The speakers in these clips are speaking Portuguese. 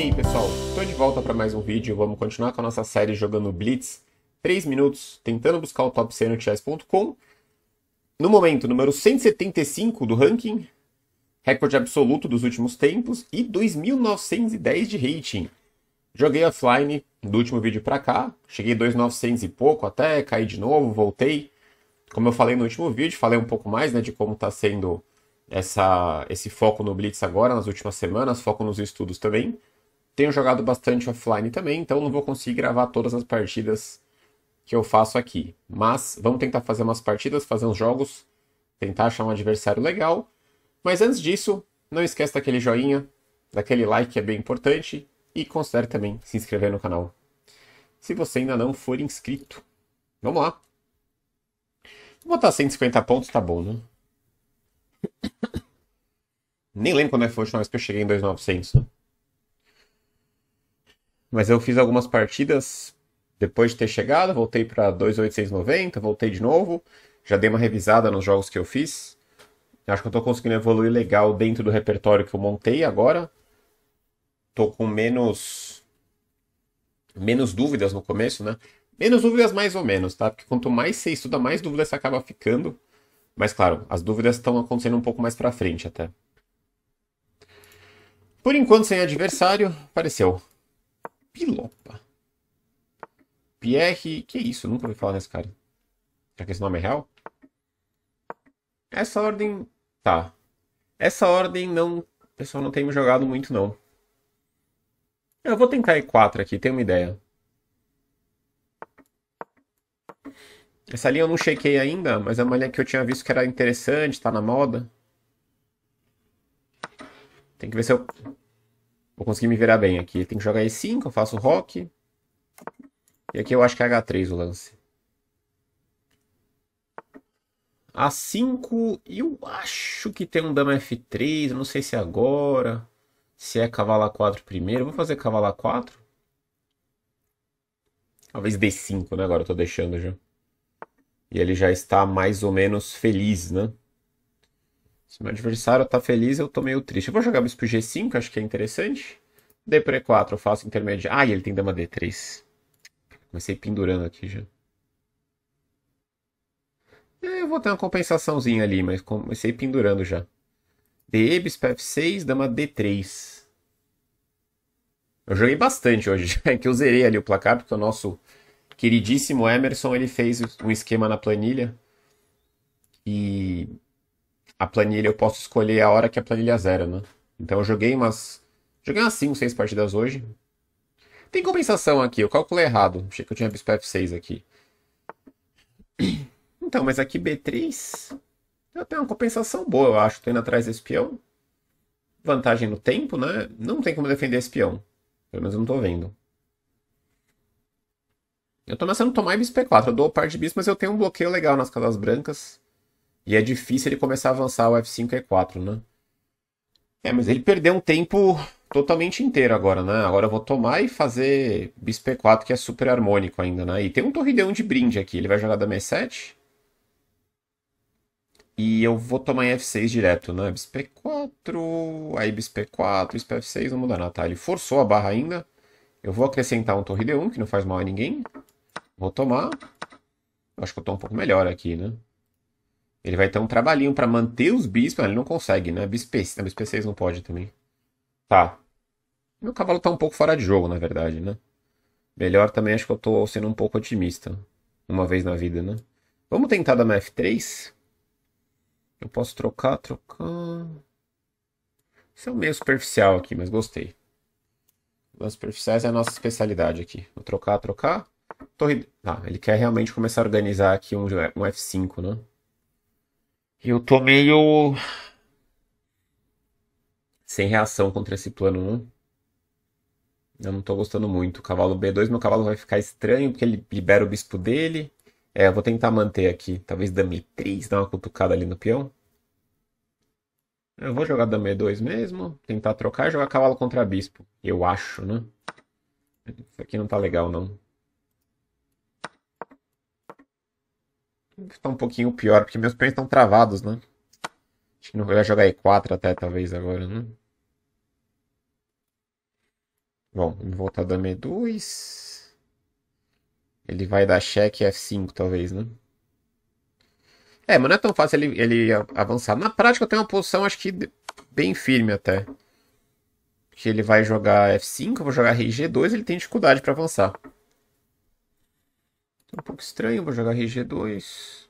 E aí pessoal, estou de volta para mais um vídeo, vamos continuar com a nossa série jogando Blitz, 3 minutos, tentando buscar o top 100 no chess.com. No momento, número 175 do ranking, recorde absoluto dos últimos tempos e 2.910 de rating. Joguei offline do último vídeo para cá, cheguei 2.900 e pouco até, caí de novo, voltei. Como eu falei no último vídeo, falei um pouco mais né, de como está sendo essa, esse foco no Blitz agora, nas últimas semanas, foco nos estudos também. Tenho jogado bastante offline também, então não vou conseguir gravar todas as partidas que eu faço aqui. Mas vamos tentar fazer umas partidas, fazer uns jogos, tentar achar um adversário legal. Mas antes disso, não esquece daquele joinha, daquele like que é bem importante e considere também se inscrever no canal. Se você ainda não for inscrito. Vamos lá. Vou botar 150 pontos, tá bom, né? Nem lembro quando é que foi o última vez que eu cheguei em 2900, né? Mas eu fiz algumas partidas depois de ter chegado, voltei para 28690, voltei de novo, já dei uma revisada nos jogos que eu fiz. Acho que eu tô conseguindo evoluir legal dentro do repertório que eu montei agora. Tô com menos menos dúvidas no começo, né? Menos dúvidas mais ou menos, tá? Porque quanto mais você estuda, mais dúvidas você acaba ficando. Mas claro, as dúvidas estão acontecendo um pouco mais para frente até. Por enquanto sem adversário, apareceu. Pilopa. Pierre. Que isso? Eu nunca ouvi falar nesse cara. Será que esse nome é real? Essa ordem. Tá. Essa ordem não. pessoal não tem me jogado muito, não. Eu vou tentar E4 aqui, tenho uma ideia. Essa linha eu não chequei ainda, mas é uma linha que eu tinha visto que era interessante, tá na moda. Tem que ver se eu Vou conseguir me virar bem aqui. Tem que jogar E5, eu faço rock. E aqui eu acho que é H3 o lance. A5, eu acho que tem um dama F3, não sei se é agora, se é cavalo A4 primeiro. Vou fazer cavalo A4. Talvez D5, né? Agora eu tô deixando já. E ele já está mais ou menos feliz, né? Se meu adversário tá feliz, eu tô meio triste. Eu vou jogar bispo G5, acho que é interessante. D por E4, eu faço intermediário. Ah, e ele tem dama D3. Comecei pendurando aqui já. É, eu vou ter uma compensaçãozinha ali, mas comecei pendurando já. DE, bispo F6, dama D3. Eu joguei bastante hoje, é que eu zerei ali o placar, porque o nosso queridíssimo Emerson, ele fez um esquema na planilha. E a planilha, eu posso escolher a hora que a planilha zera, né? Então eu joguei umas. Joguei umas 5, 6 partidas hoje. Tem compensação aqui, eu calculei errado. Achei que eu tinha bispo F6 aqui. Então, mas aqui B3. Eu tenho uma compensação boa, eu acho. Tô indo atrás do espião. Vantagem no tempo, né? Não tem como defender espião. Pelo menos eu não tô vendo. Eu tô começando a tomar bisp 4 Eu dou par de bispo, mas eu tenho um bloqueio legal nas casas brancas. E é difícil ele começar a avançar o F5 e E4, né? É, mas ele perdeu um tempo totalmente inteiro agora, né? Agora eu vou tomar e fazer bispo E4, que é super harmônico ainda, né? E tem um torredeão de brinde aqui. Ele vai jogar dama E7. E eu vou tomar em F6 direto, né? Bispo E4, aí bispo E4, bispo F6, não muda nada, tá? Ele forçou a barra ainda. Eu vou acrescentar um torre D1, que não faz mal a ninguém. Vou tomar. Acho que eu tô um pouco melhor aqui, né? Ele vai ter um trabalhinho para manter os bispos. Ele não consegue, né? Bispes, não, bispes não pode também. Tá. Meu cavalo tá um pouco fora de jogo, na verdade, né? Melhor também, acho que eu tô sendo um pouco otimista. Uma vez na vida, né? Vamos tentar dar uma F3? Eu posso trocar, trocar... Isso é um meio superficial aqui, mas gostei. Lances superficiais é a nossa especialidade aqui. Vou trocar, trocar. Torre... Ah, ele quer realmente começar a organizar aqui um, um F5, né? eu tô meio. sem reação contra esse plano 1. Eu não tô gostando muito. cavalo B2, meu cavalo vai ficar estranho, porque ele libera o bispo dele. É, eu vou tentar manter aqui. Talvez dame 3, dar uma cutucada ali no peão. Eu vou jogar dame 2 mesmo. Tentar trocar e jogar cavalo contra bispo. Eu acho, né? Isso aqui não tá legal, não. tá um pouquinho pior, porque meus pênis estão travados, né? Acho que não vai jogar E4 até, talvez, agora, né? Bom, vamos voltar da E2. Ele vai dar cheque F5, talvez, né? É, mas não é tão fácil ele, ele avançar. Na prática, eu tenho uma posição, acho que bem firme até. Que ele vai jogar F5, eu vou jogar Rg2, ele tem dificuldade para avançar. Tá um pouco estranho, vou jogar RG2.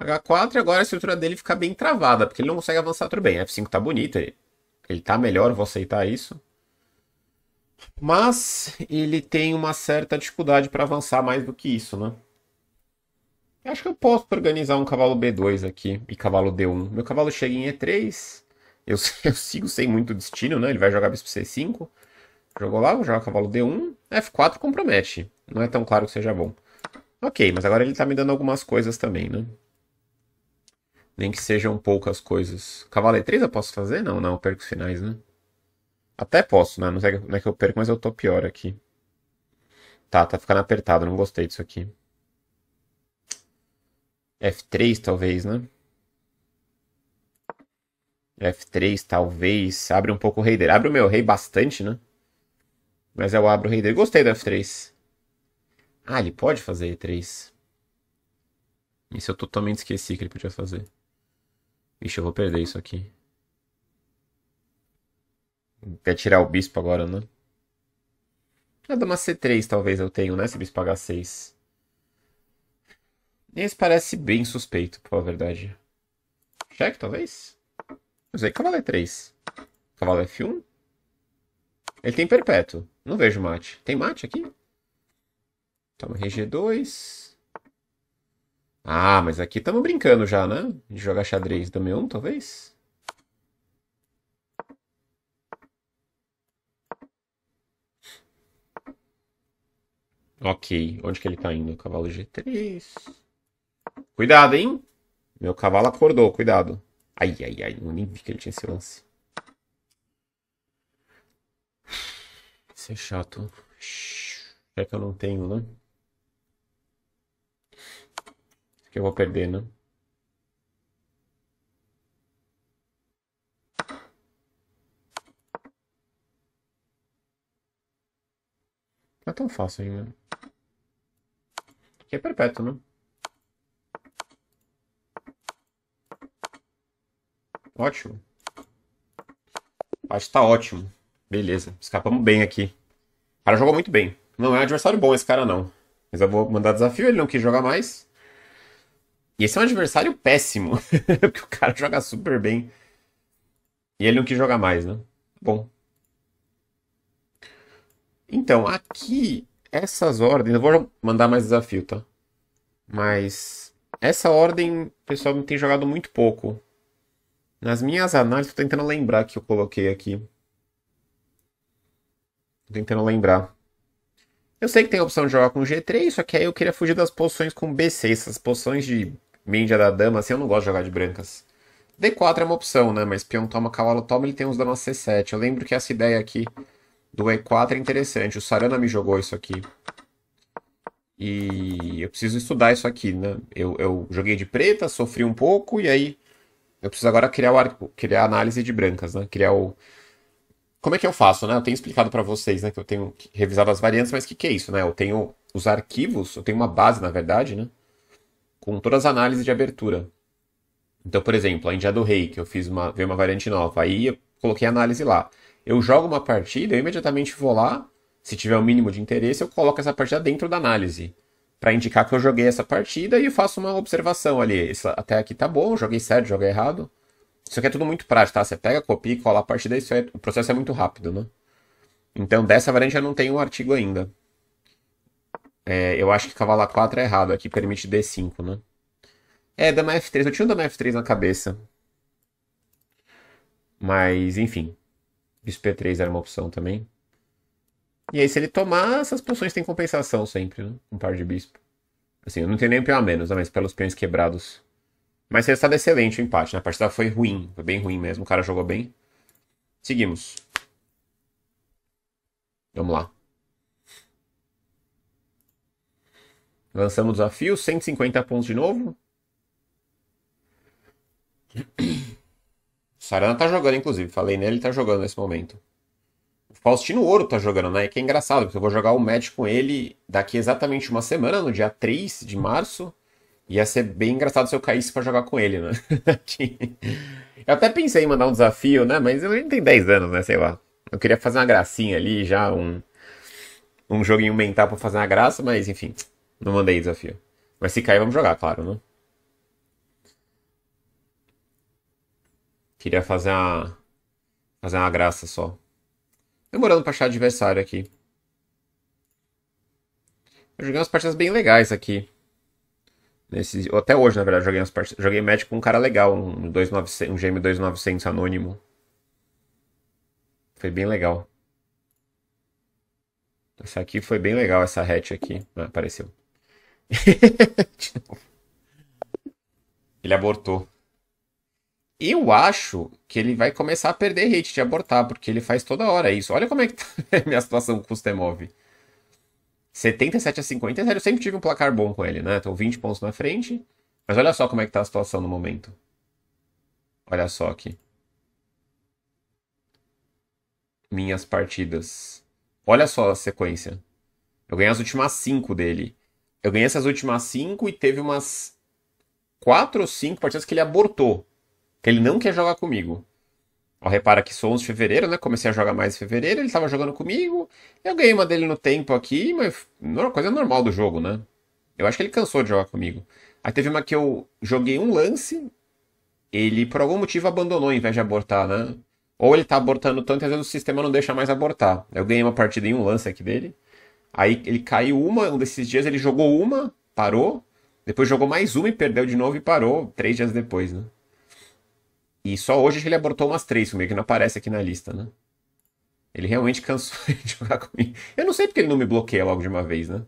H4 agora a estrutura dele fica bem travada, porque ele não consegue avançar tudo bem. F5 tá bonita, ele, ele tá melhor, vou aceitar isso. Mas ele tem uma certa dificuldade para avançar mais do que isso, né? Eu acho que eu posso organizar um cavalo B2 aqui e cavalo D1. Meu cavalo chega em E3. Eu, eu sigo sem muito destino, né? Ele vai jogar bispo C5. Jogou lá, joga cavalo D1. F4 compromete. Não é tão claro que seja bom. Ok, mas agora ele tá me dando algumas coisas também, né? Nem que sejam poucas coisas. Cavalo E3 eu posso fazer? Não, não, eu perco os finais, né? Até posso, né? Não, sei, é não é que eu perco, mas eu tô pior aqui. Tá, tá ficando apertado, não gostei disso aqui. F3 talvez, né? F3 talvez. Abre um pouco o rei dele. Abre o meu rei bastante, né? Mas eu abro o rei dele. Gostei do F3. Ah, ele pode fazer E3. Isso eu totalmente esqueci que ele podia fazer. Vixe, eu vou perder isso aqui. Quer tirar o bispo agora, né? É dama C3 talvez eu tenha, né? Se bispo H6. Esse parece bem suspeito, por verdade. Cheque, talvez? Usei cavalo E3. Cavalo F1. Ele tem perpétuo. Não vejo mate. Tem mate aqui? Toma RG2. Ah, mas aqui estamos brincando já, né? De jogar xadrez dama 1, talvez? Ok, onde que ele tá indo? Cavalo G3. Cuidado, hein? Meu cavalo acordou, cuidado. Ai, ai, ai, não nem vi que ele tinha esse lance. Isso é chato. É que eu não tenho, né? Que eu vou perder, né? Não tá é tão fácil ainda. Aqui é perpétuo, né? Ótimo. Acho que tá ótimo. Beleza. Escapamos bem aqui cara jogou muito bem. Não é um adversário bom esse cara, não. Mas eu vou mandar desafio, ele não quis jogar mais. E esse é um adversário péssimo. porque o cara joga super bem. E ele não quis jogar mais, né? Bom. Então, aqui, essas ordens. Eu vou mandar mais desafio, tá? Mas. Essa ordem, o pessoal tem jogado muito pouco. Nas minhas análises, tô tentando lembrar que eu coloquei aqui. Tô tentando lembrar. Eu sei que tem a opção de jogar com G3, só que aí eu queria fugir das posições com B6. Essas posições de mídia da Dama, assim, eu não gosto de jogar de brancas. D4 é uma opção, né? Mas peão toma, cavalo toma, ele tem uns damas C7. Eu lembro que essa ideia aqui do E4 é interessante. O Sarana me jogou isso aqui. E eu preciso estudar isso aqui, né? Eu, eu joguei de preta, sofri um pouco, e aí eu preciso agora criar, o, criar a análise de brancas, né? Criar o, como é que eu faço, né? Eu tenho explicado para vocês, né, que eu tenho revisado as variantes, mas o que, que é isso, né? Eu tenho os arquivos, eu tenho uma base, na verdade, né? Com todas as análises de abertura. Então, por exemplo, a Índia do Rei, que eu fiz uma, veio uma variante nova, aí eu coloquei a análise lá. Eu jogo uma partida, eu imediatamente vou lá, se tiver o um mínimo de interesse, eu coloco essa partida dentro da análise. para indicar que eu joguei essa partida e faço uma observação ali. Esse, até aqui tá bom, joguei certo, joguei errado. Isso aqui é tudo muito prático, tá? Você pega, copia e cola a partir daí, é... o processo é muito rápido, né? Então, dessa variante eu não tenho um artigo ainda. É, eu acho que cavalar 4 é errado, aqui permite D5, né? É, dama F3, eu tinha um dama F3 na cabeça. Mas, enfim. Bispo P3 era uma opção também. E aí, se ele tomar, essas posições têm compensação sempre, né? Um par de bispo. Assim, eu não tenho nem um peão a menos, né? mas pelos peões quebrados. Mas resultado é excelente o empate, né? A partida foi ruim, foi bem ruim mesmo, o cara jogou bem. Seguimos. Vamos lá. Lançamos o desafio, 150 pontos de novo. Sarana tá jogando, inclusive. Falei, né? Ele tá jogando nesse momento. O Faustino Ouro tá jogando, né? Que é engraçado, porque eu vou jogar o match com ele daqui exatamente uma semana, no dia 3 de março. Ia ser bem engraçado se eu caísse para jogar com ele, né? eu até pensei em mandar um desafio, né? Mas ele tem 10 anos, né? Sei lá. Eu queria fazer uma gracinha ali, já um, um joguinho mental para fazer uma graça, mas enfim, não mandei desafio. Mas se cair, vamos jogar, claro, né? Queria fazer uma, fazer uma graça só. Demorando pra achar adversário aqui. Eu joguei umas partidas bem legais aqui. Nesse, até hoje, na verdade, joguei, joguei match com um cara legal, um, 2900, um GM 2900 anônimo. Foi bem legal. Essa aqui foi bem legal, essa hatch aqui. Ah, apareceu. ele abortou. Eu acho que ele vai começar a perder hate de abortar, porque ele faz toda hora isso. Olha como é que tá minha situação com o Stemov. 77 a 50, eu sempre tive um placar bom com ele, né? Tô 20 pontos na frente. Mas olha só como é que tá a situação no momento. Olha só aqui. Minhas partidas. Olha só a sequência. Eu ganhei as últimas 5 dele. Eu ganhei essas últimas 5 e teve umas 4 ou 5 partidas que ele abortou. Que ele não quer jogar comigo. Ó, repara que sou 11 de fevereiro, né? Comecei a jogar mais em fevereiro, ele estava jogando comigo. Eu ganhei uma dele no tempo aqui, mas coisa normal do jogo, né? Eu acho que ele cansou de jogar comigo. Aí teve uma que eu joguei um lance, ele por algum motivo abandonou em vez de abortar, né? Ou ele tá abortando tanto e às vezes o sistema não deixa mais abortar. Eu ganhei uma partida em um lance aqui dele. Aí ele caiu uma, um desses dias ele jogou uma, parou. Depois jogou mais uma e perdeu de novo e parou três dias depois, né? E só hoje ele abortou umas três comigo, que não aparece aqui na lista, né? Ele realmente cansou de jogar comigo. Eu não sei porque ele não me bloqueia logo de uma vez, né?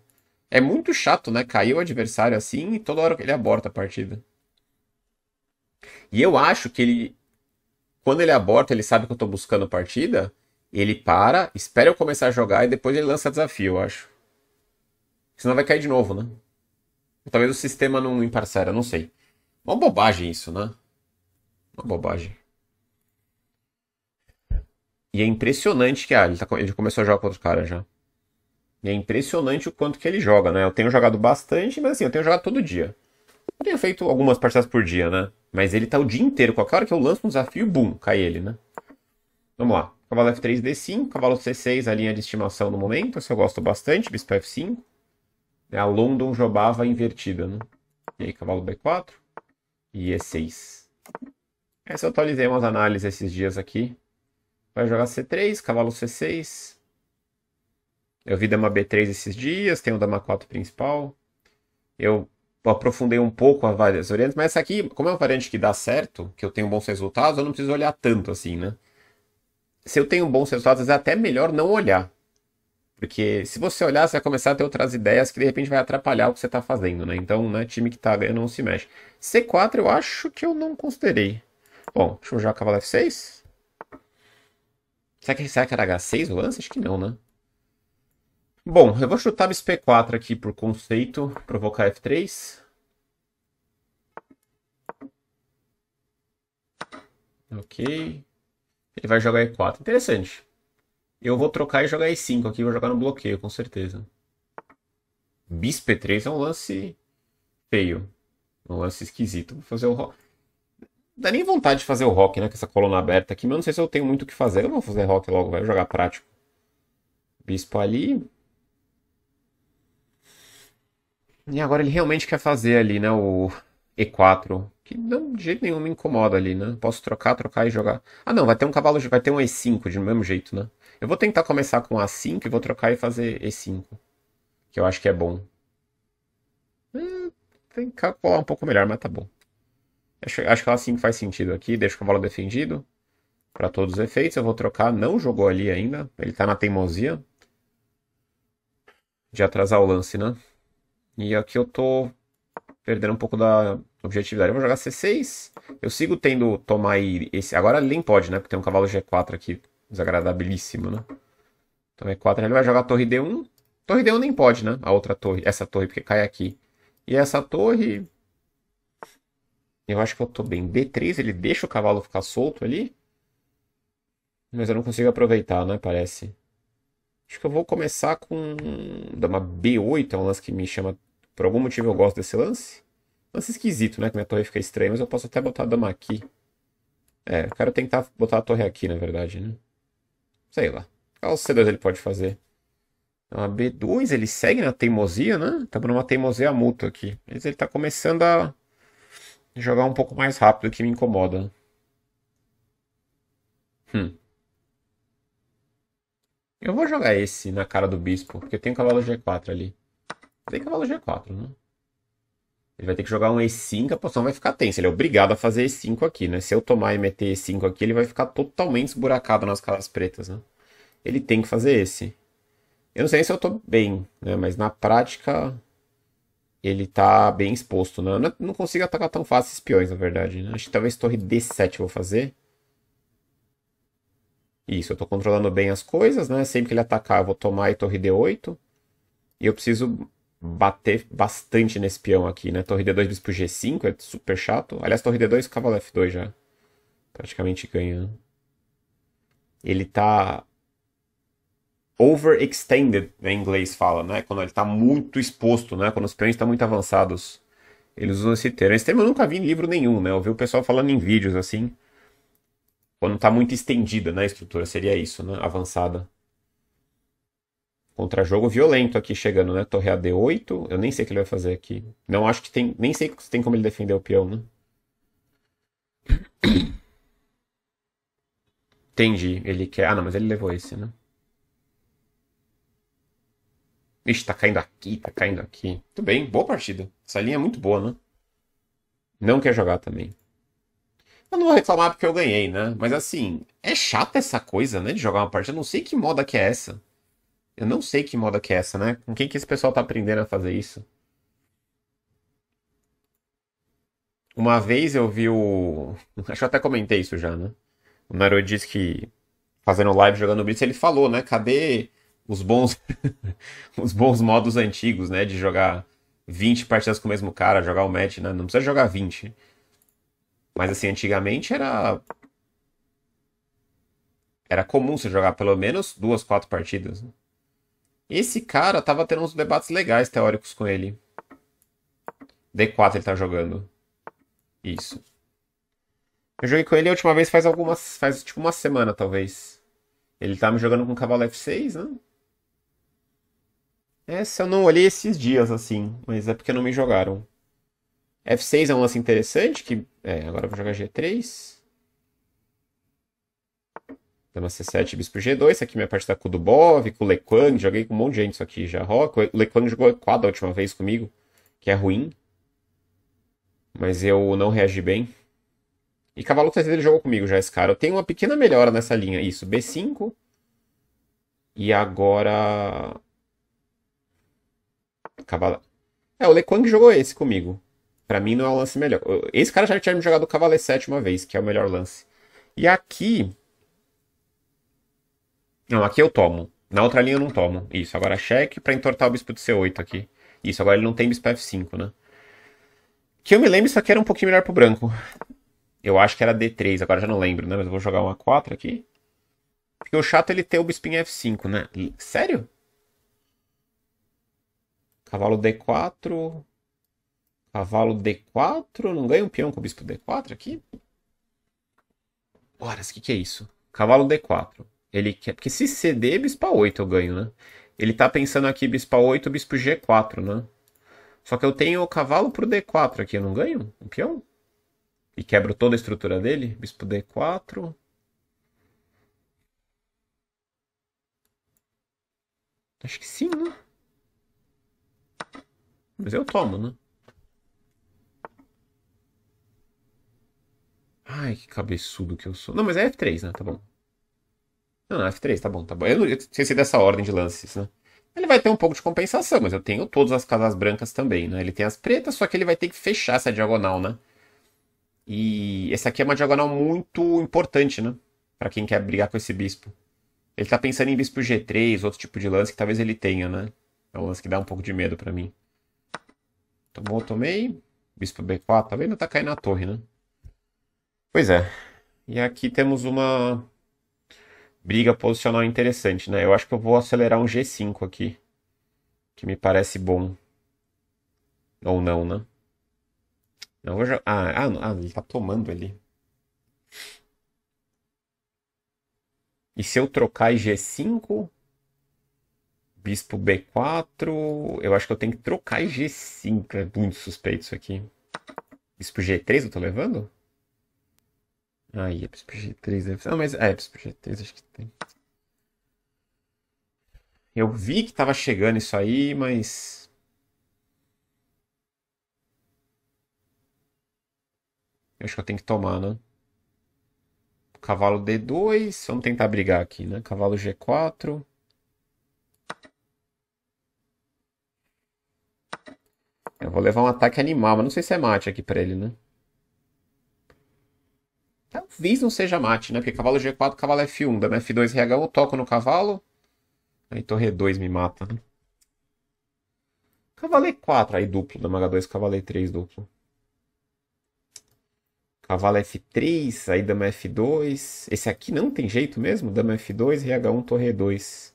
É muito chato, né? Caiu o adversário assim e toda hora ele aborta a partida. E eu acho que ele. Quando ele aborta, ele sabe que eu tô buscando partida. Ele para, espera eu começar a jogar e depois ele lança desafio, eu acho. Senão vai cair de novo, né? Talvez o sistema não imparcera, não sei. Uma bobagem isso, né? Uma bobagem. E é impressionante que ah, ele, tá, ele começou a jogar com outro cara já. E é impressionante o quanto que ele joga, né? Eu tenho jogado bastante, mas assim, eu tenho jogado todo dia. Eu tenho feito algumas partidas por dia, né? Mas ele tá o dia inteiro. Qualquer hora que eu lanço um desafio, bum, cai ele, né? Vamos lá. Cavalo F3, D5. Cavalo C6, a linha de estimação no momento. Essa eu gosto bastante. Bispo F5. É a London Jobava invertida, né? E aí, cavalo B4. E E6. É, essa eu atualizei umas análises esses dias aqui. Vai jogar C3, cavalo C6. Eu vi dama B3 esses dias, tem o dama 4 principal. Eu aprofundei um pouco as várias variantes, mas essa aqui, como é uma variante que dá certo, que eu tenho bons resultados, eu não preciso olhar tanto assim, né? Se eu tenho bons resultados, é até melhor não olhar. Porque se você olhar, você vai começar a ter outras ideias que de repente vai atrapalhar o que você está fazendo, né? Então, né, time que está ganhando não se mexe. C4 eu acho que eu não considerei. Bom, deixa eu já cavalo F6. Será que, será que era H6 o lance? Acho que não, né? Bom, eu vou chutar bis P4 aqui por conceito, provocar F3. Ok. Ele vai jogar E4. Interessante. Eu vou trocar e jogar E5 aqui, vou jogar no bloqueio, com certeza. Bis P3 é um lance feio. Um lance esquisito. Vou fazer o dá nem vontade de fazer o rock, né? Com essa coluna aberta aqui, mas eu não sei se eu tenho muito o que fazer. Eu vou fazer rock logo, vai jogar prático. Bispo ali. E agora ele realmente quer fazer ali, né? O E4. Que não, de jeito nenhum me incomoda ali, né? Posso trocar, trocar e jogar. Ah, não, vai ter um cavalo, vai ter um E5 de mesmo jeito, né? Eu vou tentar começar com A5 e vou trocar e fazer E5. Que eu acho que é bom. Tem que colar um pouco melhor, mas tá bom. Acho, acho que ela sim faz sentido aqui. Deixa o cavalo defendido. Para todos os efeitos. Eu vou trocar. Não jogou ali ainda. Ele tá na teimosia. De atrasar o lance, né? E aqui eu tô perdendo um pouco da objetividade. Eu vou jogar C6. Eu sigo tendo tomar esse. Agora nem pode, né? Porque tem um cavalo G4 aqui. Desagradabilíssimo, né? Então E4 é ele vai jogar torre D1. Torre D1 nem pode, né? A outra torre. Essa torre, porque cai aqui. E essa torre eu acho que eu tô bem. B3, ele deixa o cavalo ficar solto ali. Mas eu não consigo aproveitar, né? Parece. Acho que eu vou começar com... dama B8, é um lance que me chama... Por algum motivo eu gosto desse lance. Lance esquisito, né? Que minha torre fica estranha, mas eu posso até botar a dama aqui. É, eu quero tentar botar a torre aqui, na verdade, né? Sei lá. Qual C2 ele pode fazer? É a B2, ele segue na teimosia, né? Tá numa teimosia mútua aqui. Mas ele tá começando a jogar um pouco mais rápido que me incomoda. Hum. Eu vou jogar esse na cara do bispo, porque tem um cavalo G4 ali. Tem cavalo G4, né? Ele vai ter que jogar um E5, a poção vai ficar tensa. Ele é obrigado a fazer E5 aqui, né? Se eu tomar e meter E5 aqui, ele vai ficar totalmente esburacado nas caras pretas, né? Ele tem que fazer esse. Eu não sei se eu tô bem, né? Mas na prática, ele tá bem exposto, né? Eu não, não consigo atacar tão fácil espiões, na verdade, né? Acho que talvez torre D7 eu vou fazer. Isso, eu tô controlando bem as coisas, né? Sempre que ele atacar, eu vou tomar e torre D8. E eu preciso bater bastante nesse peão aqui, né? Torre D2, bispo G5, é super chato. Aliás, torre D2, cavalo F2 já. Praticamente ganhando. Ele tá overextended, né, em inglês fala, né? Quando ele está muito exposto, né? Quando os peões estão muito avançados. Eles usam esse termo. Esse termo eu nunca vi em livro nenhum, né? Eu vi o pessoal falando em vídeos assim. Quando está muito estendida, né? A estrutura seria isso, né? Avançada. Contra-jogo violento aqui chegando, né? Torre AD8. Eu nem sei o que ele vai fazer aqui. Não acho que tem. Nem sei se tem como ele defender o peão, né? Entendi. Ele quer. Ah, não, mas ele levou esse, né? Ixi, tá caindo aqui, tá caindo aqui. Tudo bem, boa partida. Essa linha é muito boa, né? Não quer jogar também. Eu não vou reclamar porque eu ganhei, né? Mas assim, é chata essa coisa, né? De jogar uma partida. Eu não sei que moda que é essa. Eu não sei que moda que é essa, né? Com quem que esse pessoal tá aprendendo a fazer isso? Uma vez eu vi o. Acho que eu até comentei isso já, né? O Naru disse que fazendo live jogando Blitz, ele falou, né? Cadê os bons os bons modos antigos, né? De jogar 20 partidas com o mesmo cara, jogar o um match, né? Não precisa jogar 20. Mas assim, antigamente era. Era comum você jogar pelo menos duas, quatro partidas. Né. Esse cara tava tendo uns debates legais teóricos com ele. D4 ele tá jogando. Isso. Eu joguei com ele a última vez faz algumas. faz tipo uma semana, talvez. Ele tá me jogando com cavalo F6, né? É, Essa eu não olhei esses dias, assim, mas é porque não me jogaram. F6 é um lance interessante, que. É, agora eu vou jogar G3. Dama C7, bispo G2. Isso aqui minha parte tá com o Dubov, com o Lequang. Joguei com um monte de gente isso aqui já. O Lequang jogou quadro a última vez comigo, que é ruim. Mas eu não reagi bem. E cavalo 3 ele jogou comigo já, esse cara. Eu tenho uma pequena melhora nessa linha. Isso, B5. E agora cavalo É, o Lequang jogou esse comigo. Para mim não é o lance melhor. Esse cara já tinha me jogado o cavalo 7 uma vez, que é o melhor lance. E aqui. Não, aqui eu tomo. Na outra linha eu não tomo. Isso, agora cheque para entortar o bispo de C8 aqui. Isso, agora ele não tem bispo F5, né? Que eu me lembro, isso aqui era um pouquinho melhor pro branco. Eu acho que era D3, agora já não lembro, né? Mas eu vou jogar uma 4 aqui. Porque o chato é ele ter o bispo em F5, né? Sério? Cavalo D4. Cavalo D4. Não ganha um peão com o bispo D4 aqui? Horas, o que, que é isso? Cavalo D4. Ele quer. Porque se ceder, bispo A8 eu ganho, né? Ele tá pensando aqui bispo A8, bispo G4, né? Só que eu tenho o cavalo pro D4 aqui, eu não ganho? Um peão? E quebro toda a estrutura dele? Bispo D4. Acho que sim, né? Mas eu tomo, né? Ai, que cabeçudo que eu sou. Não, mas é F3, né? Tá bom. Não, não, F3, tá bom, tá bom. Eu, eu esqueci dessa ordem de lances, né? Ele vai ter um pouco de compensação, mas eu tenho todas as casas brancas também, né? Ele tem as pretas, só que ele vai ter que fechar essa diagonal, né? E essa aqui é uma diagonal muito importante, né? Pra quem quer brigar com esse bispo. Ele tá pensando em bispo G3, outro tipo de lance que talvez ele tenha, né? É um lance que dá um pouco de medo para mim. Tá bom, tomei. Bispo B4 também tá vendo? tá caindo na torre, né? Pois é. E aqui temos uma briga posicional interessante, né? Eu acho que eu vou acelerar um G5 aqui. Que me parece bom. Ou não, né? Não, vou Já... ah, ah, ah, ele tá tomando ali. E se eu trocar G5, Bispo B4. Eu acho que eu tenho que trocar G5. É muito suspeito isso aqui. Bispo G3 eu tô levando? Aí, é Bispo G3. Não, mas é, é Bispo G3 acho que tem. Eu vi que tava chegando isso aí, mas. Eu acho que eu tenho que tomar, né? Cavalo D2. Vamos tentar brigar aqui, né? Cavalo G4. Eu vou levar um ataque animal, mas não sei se é mate aqui pra ele, né? Talvez não seja mate, né? Porque cavalo G4, cavalo F1. Dando F2, RH1, eu toco no cavalo. Aí torre E2 me mata, né? Cavalo E4, aí duplo. Dama H2, cavalo E3 duplo. Cavalo F3, aí dama F2. Esse aqui não tem jeito mesmo? Dama F2, RH1, torre E2.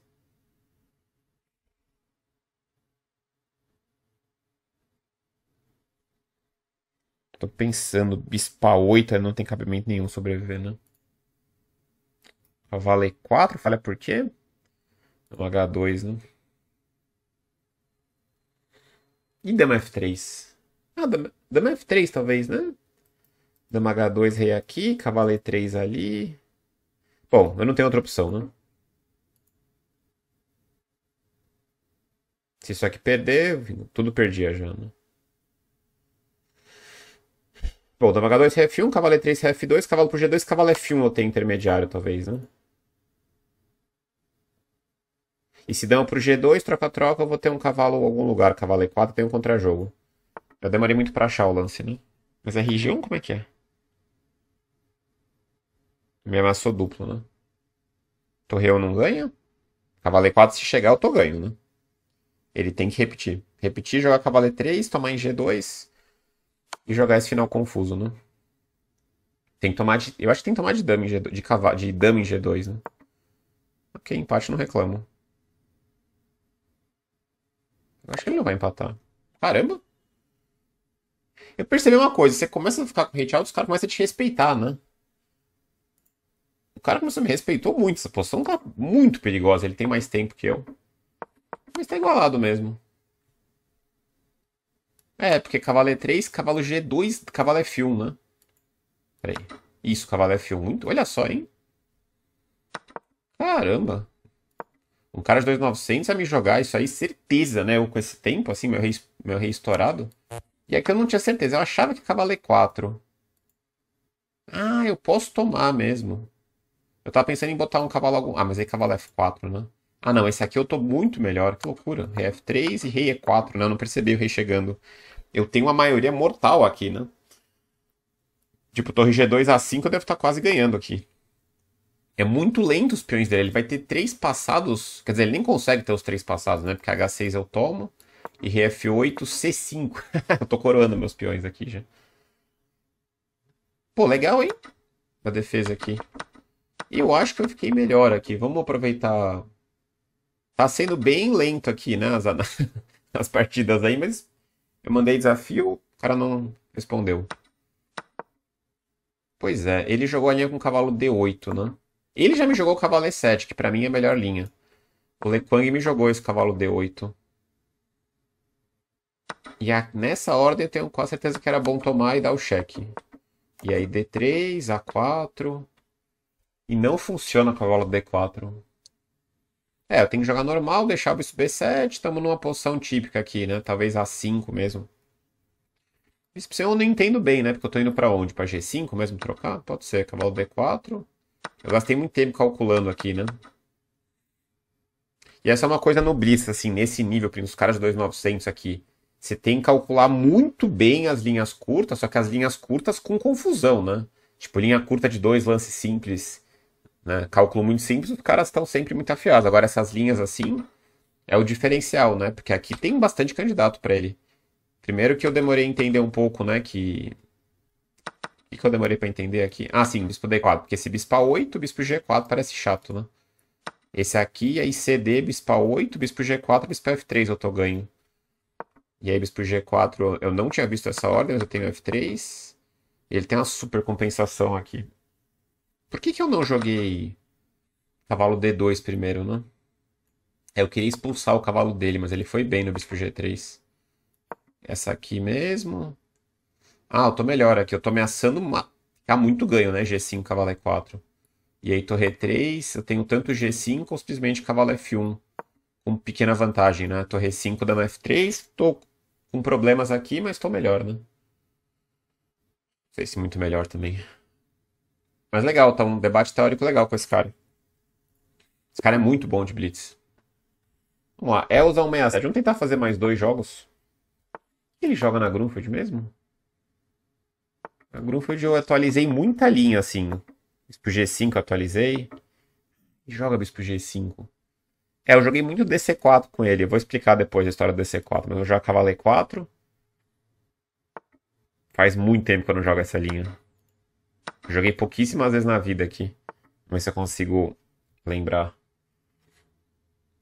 Tô pensando, Bispa 8 não tem cabimento nenhum sobreviver, né? Cavalo E4, falha por quê? O H2, né? E dama F3? Ah, dama, dama F3 talvez, né? Dama H2, rei aqui, cavalo E3 ali. Bom, eu não tenho outra opção, né? Se isso aqui perder, tudo perdia já, né? Bom, dama H2, Rf1, cavalo E3, Rf2, cavalo pro G2, cavalo F1 eu tenho intermediário, talvez, né? E se dama pro G2, troca-troca, eu vou ter um cavalo em algum lugar. Cavalo E4 tem um contra-jogo. Eu demorei muito pra achar o lance, né? Mas é RG1 como é que é? Me amassou duplo, né? eu não ganha? Cavalo E4, se chegar, eu tô ganho, né? Ele tem que repetir. Repetir, jogar cavalo E3, tomar em G2 e jogar esse final confuso, né? Tem que tomar de, eu acho que tem que tomar de dama em G2, de, cavalo, de dama em G2, né? Ok, empate não reclamo. Eu acho que ele não vai empatar. Caramba! Eu percebi uma coisa, você começa a ficar com hate alto, os caras começam a te respeitar, né? O cara começou a me respeitou muito, essa posição tá muito perigosa, ele tem mais tempo que eu. Mas tá igualado mesmo. É, porque cavalo E3, é cavalo G2, é cavalo é F1, né? Peraí. Isso, cavalo F1. Muito... Olha só, hein? Caramba. Um cara de 2,900 a me jogar isso aí, certeza, né? Eu com esse tempo, assim, meu rei, meu rei estourado. E é que eu não tinha certeza. Eu achava que cavalo E4. Ah, eu posso tomar mesmo. Eu tava pensando em botar um cavalo algum... Ah, mas aí cavalo F4, né? Ah, não, esse aqui eu tô muito melhor. Que loucura. Rei F3 e rei E4, né? Eu não percebi o rei chegando. Eu tenho uma maioria mortal aqui, né? Tipo, torre G2 A5 eu devo estar tá quase ganhando aqui. É muito lento os peões dele. Ele vai ter três passados. Quer dizer, ele nem consegue ter os três passados, né? Porque H6 eu tomo. E rei F8, C5. eu tô coroando meus peões aqui já. Pô, legal, hein? A defesa aqui. E Eu acho que eu fiquei melhor aqui. Vamos aproveitar Tá sendo bem lento aqui, né? As, as partidas aí, mas eu mandei desafio, o cara não respondeu. Pois é, ele jogou a linha com o cavalo D8, né? Ele já me jogou o cavalo E7, que pra mim é a melhor linha. O Lequang me jogou esse cavalo D8. E a, nessa ordem eu tenho quase certeza que era bom tomar e dar o cheque. E aí D3, A4. E não funciona o cavalo D4. É, eu tenho que jogar normal, o bispo B7, estamos numa posição típica aqui, né? Talvez A5 mesmo. Isso eu não entendo bem, né? Porque eu tô indo para onde? Para G5 mesmo trocar? Pode ser, cavalo D4. Eu gastei muito tempo calculando aqui, né? E essa é uma coisa nobriça, assim, nesse nível, os caras de 2900 aqui. Você tem que calcular muito bem as linhas curtas, só que as linhas curtas com confusão, né? Tipo, linha curta de dois lances simples né? Cálculo muito simples, os caras estão sempre muito afiados. Agora, essas linhas assim é o diferencial, né? Porque aqui tem bastante candidato para ele. Primeiro que eu demorei a entender um pouco, né? Que. O que, que eu demorei para entender aqui? Ah, sim, bispo D4. Porque esse bispo A8, bispo G4 parece chato, né? Esse aqui, aí CD, bispo A8, bispo G4, bispo F3 eu tô ganho. E aí bispo G4, eu não tinha visto essa ordem, mas eu tenho F3. Ele tem uma super compensação aqui. Por que, que eu não joguei cavalo D2 primeiro, né? É, eu queria expulsar o cavalo dele, mas ele foi bem no bispo G3. Essa aqui mesmo. Ah, eu tô melhor aqui. Eu tô ameaçando uma... ficar muito ganho, né? G5, cavalo E4. E aí, torre E3. Eu tenho tanto G5 ou simplesmente cavalo F1. Com pequena vantagem, né? Torre 5 dando F3. Tô com problemas aqui, mas tô melhor, né? Não sei se muito melhor também. Mas legal, tá um debate teórico legal com esse cara. Esse cara é muito bom de blitz. Vamos lá, Elza 167. Vamos tentar fazer mais dois jogos. Ele joga na Grunfeld mesmo? Na Grunfeld eu atualizei muita linha, assim. Bispo G5 atualizei. E joga Bispo G5. É, eu joguei muito DC4 com ele. Eu vou explicar depois a história do DC4. Mas eu jogo cavalei 4. Faz muito tempo que eu não jogo essa linha. Joguei pouquíssimas vezes na vida aqui. Vamos ver se eu consigo lembrar.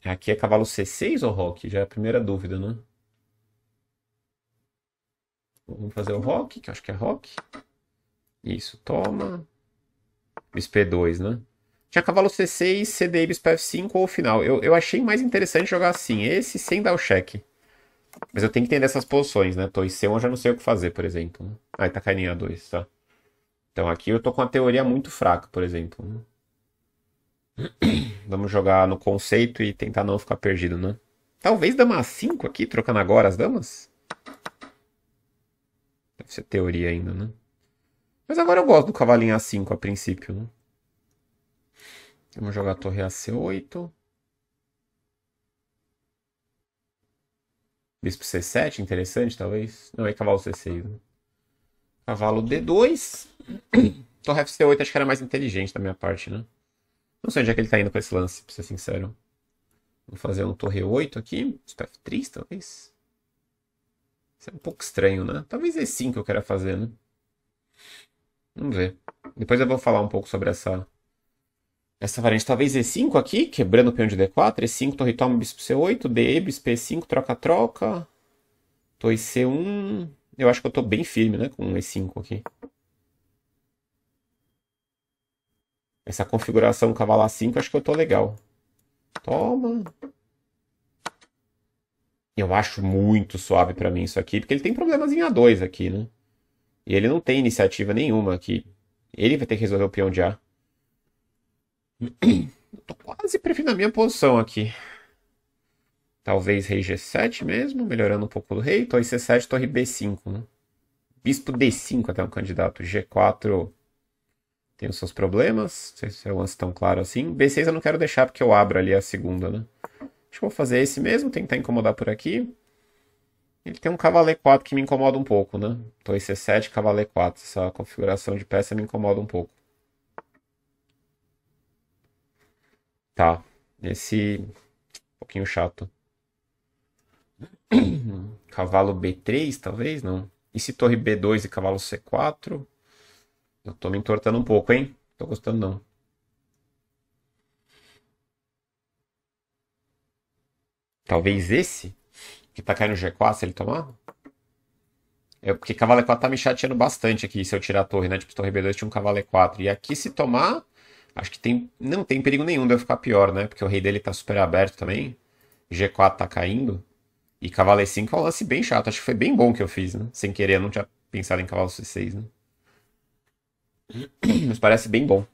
É aqui é cavalo C6 ou rock? Já é a primeira dúvida, né? Vamos fazer o rock, que eu acho que é rock. Isso, toma. Bispo 2 né? Tinha cavalo C6, e bispo F5 ou final. Eu, eu achei mais interessante jogar assim, esse sem dar o cheque. Mas eu tenho que entender essas posições, né? Tô em C1, eu já não sei o que fazer, por exemplo. Né? Ah, e tá caindo em A2, tá? Então aqui eu tô com a teoria muito fraca, por exemplo. Né? Vamos jogar no conceito e tentar não ficar perdido, né? Talvez dama A5 aqui, trocando agora as damas? Deve ser teoria ainda, né? Mas agora eu gosto do cavalinho A5 a princípio, né? Vamos jogar a torre AC8. Bispo C7, interessante talvez. Não, é cavalo C6, né? Cavalo D2. Torre fc 8 acho que era mais inteligente da minha parte, né? Não sei onde é que ele tá indo com esse lance, pra ser sincero. Vou fazer um Torre 8 aqui. F3, talvez. Isso é um pouco estranho, né? Talvez E5 eu queira fazer, né? Vamos ver. Depois eu vou falar um pouco sobre essa essa variante. Talvez E5 aqui, quebrando o peão de D4. E5, torre toma, bispo C8. DE, bispo E5, troca-troca. Torre C1. Eu acho que eu tô bem firme, né? Com um E5 aqui. Essa configuração a 5, acho que eu tô legal. Toma! Eu acho muito suave para mim isso aqui, porque ele tem problemas em A2 aqui, né? E ele não tem iniciativa nenhuma aqui. Ele vai ter que resolver o peão de A. Eu tô quase preferindo a minha posição aqui. Talvez rei G7 mesmo, melhorando um pouco do rei. Torre C7, torre B5. Né? Bispo D5 até um candidato. G4 tem os seus problemas. Não sei se é um lance tão claro assim. B6 eu não quero deixar porque eu abro ali a segunda, né? Acho que vou fazer esse mesmo, tentar incomodar por aqui. Ele tem um cavaleiro 4 que me incomoda um pouco, né? Torre C7, cavaleiro 4. Essa configuração de peça me incomoda um pouco. Tá. Esse. É um pouquinho chato. cavalo B3, talvez, não. E se torre B2 e cavalo C4? Eu tô me entortando um pouco, hein? Tô gostando não. Talvez esse? Que tá caindo G4 se ele tomar? É porque cavalo E4 tá me chateando bastante aqui se eu tirar a torre, né? Tipo, torre B2 tinha um cavalo E4. E aqui se tomar, acho que tem não tem perigo nenhum de eu ficar pior, né? Porque o rei dele tá super aberto também. G4 tá caindo. E cavalo E5 é um lance bem chato. Acho que foi bem bom que eu fiz, né? Sem querer, eu não tinha pensado em cavalo C6, né? Mas parece bem bom.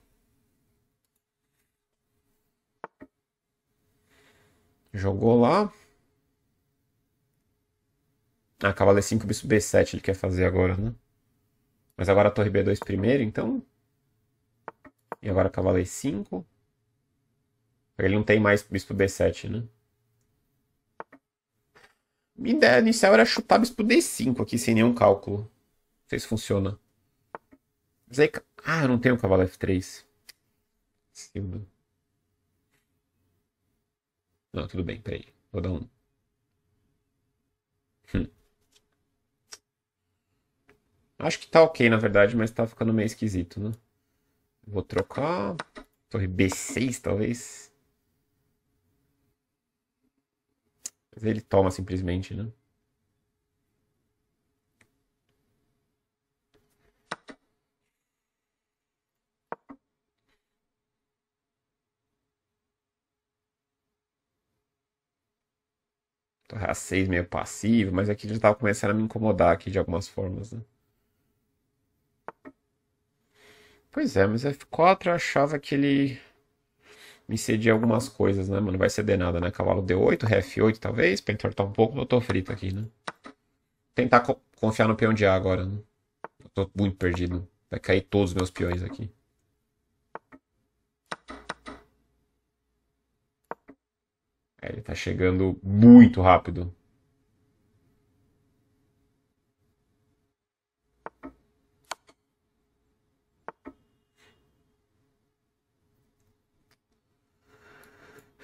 Jogou lá. Ah, cavalo E5, bispo B7 ele quer fazer agora, né? Mas agora a torre B2 primeiro, então. E agora cavalo E5. Ele não tem mais bispo B7, né? Minha ideia inicial era chutar bispo D5 aqui sem nenhum cálculo. Não sei se funciona. Mas aí. Ah, eu não tenho cavalo F3. Silva. Não, tudo bem, peraí. Vou dar um. Hum. Acho que tá ok, na verdade, mas tá ficando meio esquisito, né? Vou trocar. Torre B6, talvez. Mas ele toma simplesmente, né? a 6 meio passivo, mas aqui é já tava começando a me incomodar aqui de algumas formas, né? Pois é, mas F4 eu achava que ele me ceder algumas coisas, né, mano? Não vai ceder nada, né? Cavalo D8, Rf8 talvez, pra entortar tá um pouco, eu tô frito aqui, né? Tentar co confiar no peão de A agora, né? Eu tô muito perdido. Vai cair todos os meus peões aqui. É, ele tá chegando muito rápido.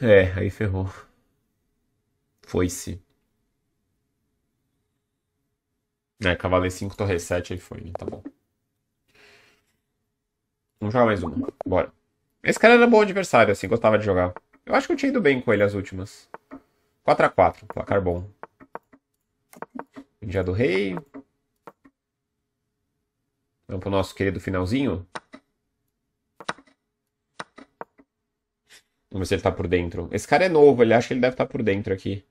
É, aí ferrou. Foi-se. É, cavalei 5, torre 7, aí foi, né? Tá bom. Vamos jogar mais uma. Bora. Esse cara era bom adversário, assim, gostava de jogar. Eu acho que eu tinha ido bem com ele as últimas. 4x4, placar bom. Dia do Rei. Vamos pro nosso querido finalzinho. Vamos ver se ele tá por dentro. Esse cara é novo, ele acha que ele deve estar tá por dentro aqui.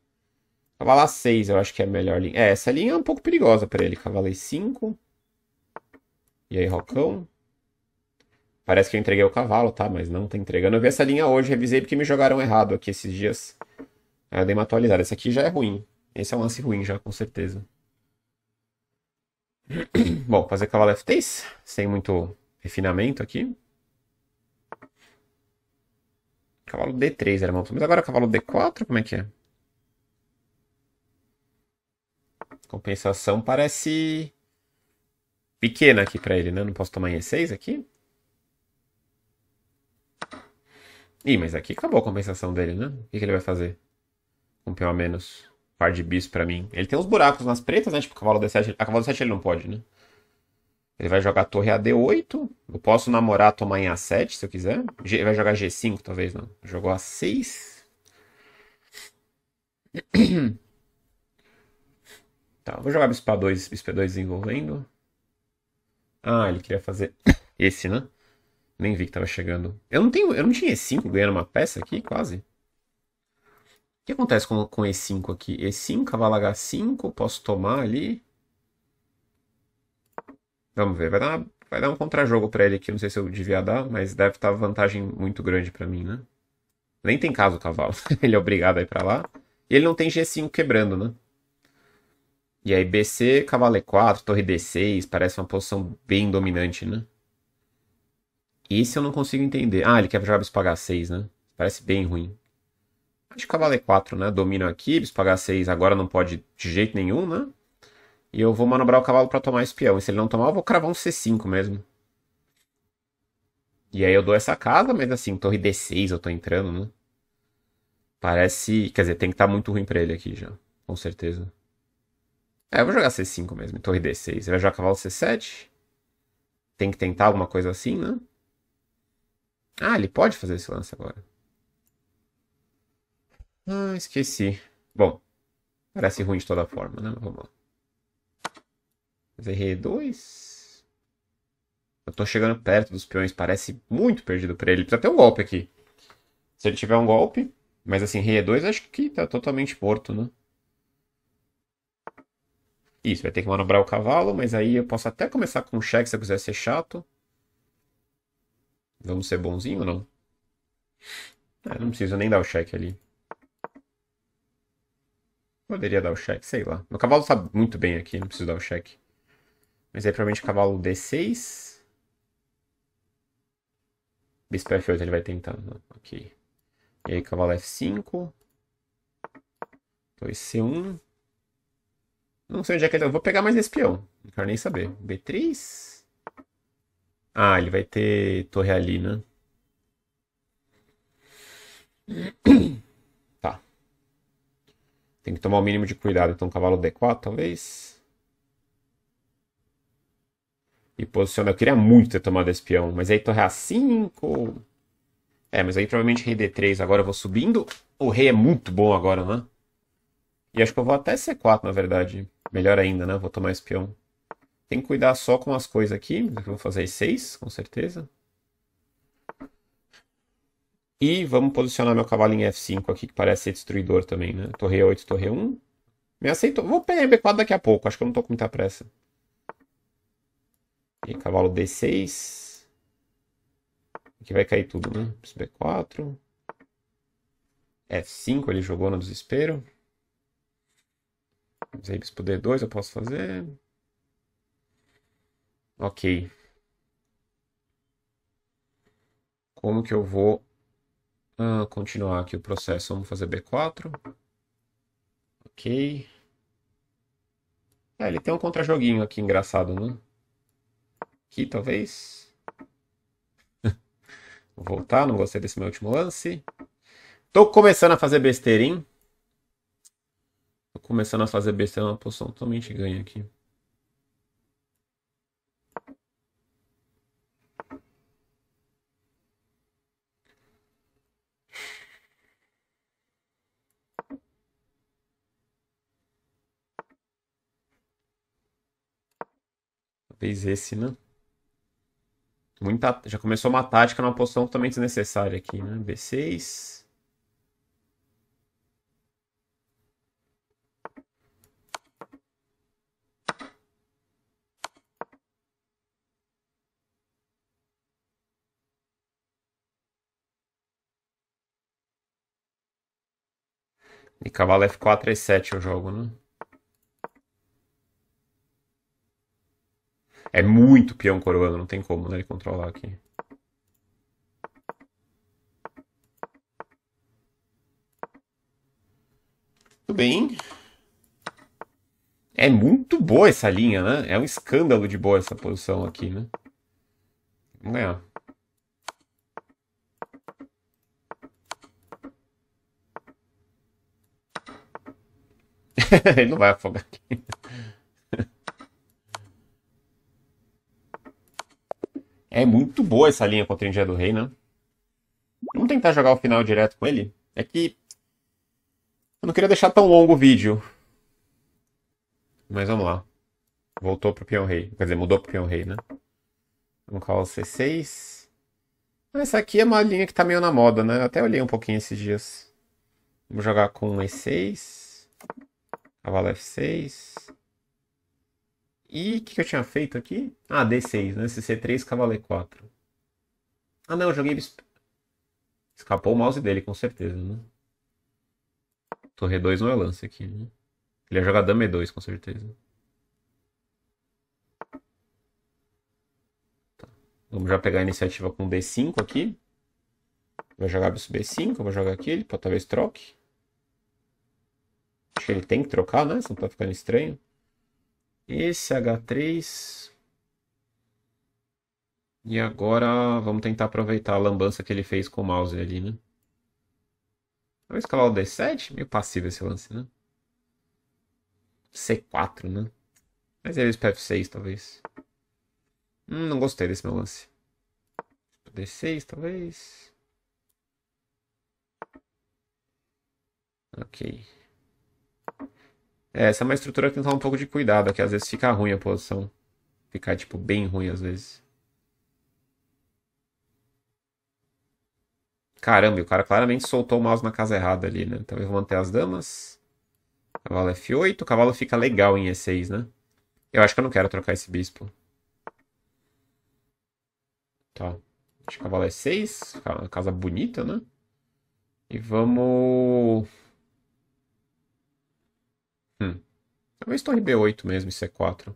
Cavalar 6, eu acho que é a melhor linha. É, essa linha é um pouco perigosa para ele. Cavalei 5. E aí, Rocão. Parece que eu entreguei o cavalo, tá? Mas não tá entregando. Eu vi essa linha hoje, revisei porque me jogaram errado aqui esses dias. Aí eu dei uma atualizada. Esse aqui já é ruim. Esse é um lance ruim já, com certeza. Bom, fazer cavalo F3, sem muito refinamento aqui. Cavalo D3 era uma opção. Mas agora é cavalo D4, como é que é? Compensação parece pequena aqui para ele, né? Não posso tomar em E6 aqui? Ih, mas aqui acabou a compensação dele, né? O que, que ele vai fazer? Com um peão a menos. Par de bis pra mim. Ele tem uns buracos nas pretas, né? Tipo, cavalo D7. A cavalo D7 ele não pode, né? Ele vai jogar torre ad 8 Eu posso namorar, tomar em A7 se eu quiser. Ele vai jogar G5, talvez não. Jogou A6. tá, vou jogar Bispo 2 Bispo 2 desenvolvendo. Ah, ele queria fazer esse, né? Nem vi que tava chegando. Eu não tenho, eu não tinha E5 ganhando uma peça aqui, quase. O que acontece com, com E5 aqui? E5, cavalo H5, posso tomar ali. Vamos ver, vai dar, uma, vai dar um contra-jogo pra ele aqui, não sei se eu devia dar, mas deve estar tá vantagem muito grande para mim, né? Nem tem caso o cavalo, ele é obrigado a ir pra lá. E ele não tem G5 quebrando, né? E aí BC, cavalo E4, torre D6, parece uma posição bem dominante, né? Isso eu não consigo entender. Ah, ele quer jogar bispo H6, né? Parece bem ruim. Acho que cavalo E4, né? Domina aqui, bispo H6 agora não pode de jeito nenhum, né? E eu vou manobrar o cavalo para tomar esse peão. E se ele não tomar, eu vou cravar um C5 mesmo. E aí eu dou essa casa, mas assim, torre D6 eu tô entrando, né? Parece... Quer dizer, tem que estar tá muito ruim pra ele aqui já. Com certeza. É, eu vou jogar C5 mesmo, torre D6. Ele vai jogar cavalo C7. Tem que tentar alguma coisa assim, né? Ah, ele pode fazer esse lance agora. Ah, esqueci. Bom, parece ruim de toda forma, né? Vamos lá. Mas 2 Eu tô chegando perto dos peões, parece muito perdido pra ele. Precisa ter um golpe aqui. Se ele tiver um golpe, mas assim, rei E2 acho que tá totalmente morto, né? Isso, vai ter que manobrar o cavalo, mas aí eu posso até começar com um cheque se eu quiser ser chato. Vamos ser bonzinho ou não? Ah, não precisa nem dar o cheque ali. Poderia dar o cheque, sei lá. Meu cavalo tá muito bem aqui, não preciso dar o cheque. Mas aí provavelmente cavalo D6. Bispo F8 ele vai tentando. Ok. E aí cavalo F5. 2C1. Não sei onde é que ele tá. Vou pegar mais esse peão. Não quero nem saber. B3. Ah, ele vai ter torre ali, né? Tá. Tem que tomar o mínimo de cuidado. Então, cavalo D4, talvez. E posiciona. Eu queria muito ter tomado esse peão. Mas aí torre A5. É, mas aí provavelmente rei D3. Agora eu vou subindo. O rei é muito bom agora, né? E acho que eu vou até C4, na verdade. Melhor ainda, né? Vou tomar esse peão. Tem que cuidar só com as coisas aqui. Eu vou fazer E6, com certeza. E vamos posicionar meu cavalo em F5 aqui, que parece ser destruidor também, né? Torre 8, torre 1. Me aceitou. Vou pegar B4 daqui a pouco, acho que eu não tô com muita pressa. E cavalo D6. Aqui vai cair tudo, né? B4. F5 ele jogou no desespero. Rei bispo D2 eu posso fazer. Ok. Como que eu vou ah, continuar aqui o processo? Vamos fazer B4. Ok. É, ele tem um contra-joguinho aqui engraçado, né? aqui, talvez. Vou voltar, não gostei desse meu último lance. Tô começando a fazer besteira, hein? Tô começando a fazer besteira uma posição totalmente ganha aqui. Talvez esse, né? Muita, já começou uma tática numa posição totalmente desnecessária aqui, né? B6. E cavalo F4 e 7 eu jogo, né? É muito peão coroando, não tem como, né? Ele controlar aqui. Tudo bem. É muito boa essa linha, né? É um escândalo de boa essa posição aqui, né? Vamos ganhar. Ele não vai afogar aqui. É muito boa essa linha contra o Engenho do Rei, né? Vamos tentar jogar o final direto com ele? É que... Eu não queria deixar tão longo o vídeo. Mas vamos lá. Voltou pro peão rei. Quer dizer, mudou pro peão rei, né? Vamos o C6. Ah, essa aqui é uma linha que tá meio na moda, né? Eu até olhei um pouquinho esses dias. Vamos jogar com E6. Cavalo F6. E o que, que, eu tinha feito aqui? Ah, D6, né? CC3, cavalo E4. Ah, não, eu joguei... Escapou o mouse dele, com certeza, né? Torre 2 não é lance aqui, né? Ele ia é jogar dama E2, com certeza. Tá. Vamos já pegar a iniciativa com D5 aqui. Vou jogar bispo B5, vou jogar aqui, ele pode, talvez troque. Acho que ele tem que trocar, né? Senão tá ficando estranho esse H3. E agora vamos tentar aproveitar a lambança que ele fez com o mouse ali, né? Vamos escalar o D7? Meio passivo esse lance, né? C4, né? Mas eles é para F6, talvez. Hum, não gostei desse meu lance. D6, talvez. Ok. É, essa é uma estrutura que tem que tomar um pouco de cuidado, que às vezes fica ruim a posição. Ficar, tipo, bem ruim às vezes. Caramba, o cara claramente soltou o mouse na casa errada ali, né? Então eu vou manter as damas. Cavalo F8. O cavalo fica legal em E6, né? Eu acho que eu não quero trocar esse bispo. Tá. Acho que o cavalo é 6. Casa bonita, né? E vamos... Talvez torre B8 mesmo e C4.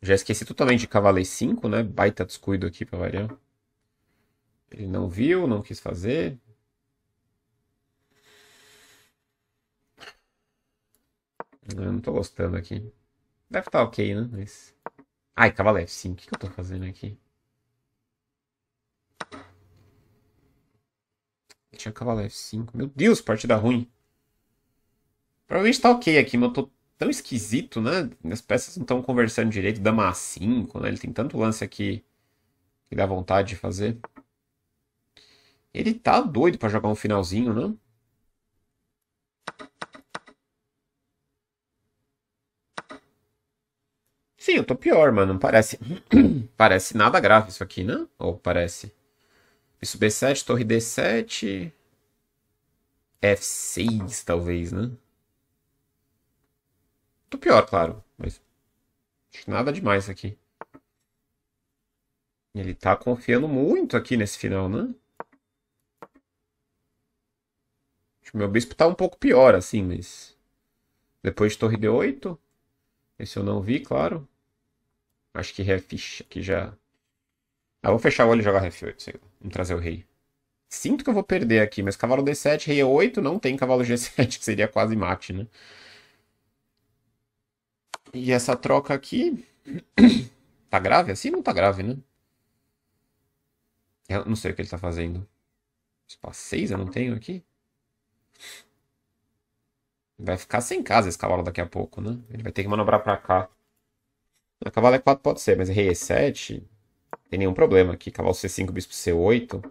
Já esqueci totalmente de cavaleiro 5, né? Baita descuido aqui pra variar. Ele não viu, não quis fazer. Eu não tô gostando aqui. Deve estar tá ok, né? Mas... Ai, cavalo F5. O que, que eu tô fazendo aqui? Tinha cavalo F5. Meu Deus, partida ruim provavelmente tá ok aqui, mas eu tô tão esquisito, né? As peças não estão conversando direito. Dama A5, né? Ele tem tanto lance aqui que dá vontade de fazer. Ele tá doido pra jogar um finalzinho, né? Sim, eu tô pior, mano. Não parece. parece nada grave isso aqui, né? Ou parece. Isso B7, torre D7. F6, talvez, né? Tô pior, claro. Mas nada demais aqui. Ele tá confiando muito aqui nesse final, né? Acho que meu bispo tá um pouco pior, assim, mas... Depois de torre D8. Esse eu não vi, claro. Acho que ficha aqui já... Ah, vou fechar o olho e jogar F8, sei lá. Vamos trazer o rei. Sinto que eu vou perder aqui, mas cavalo D7, rei E8, não tem cavalo G7, que seria quase mate, né? E essa troca aqui. tá grave assim? Não tá grave, né? Eu não sei o que ele tá fazendo. Espaço tipo, 6 eu não tenho aqui? Vai ficar sem casa esse cavalo daqui a pouco, né? Ele vai ter que manobrar pra cá. A cavalo é 4 pode ser, mas rei é E7. Tem nenhum problema aqui. Cavalo C5, bispo C8.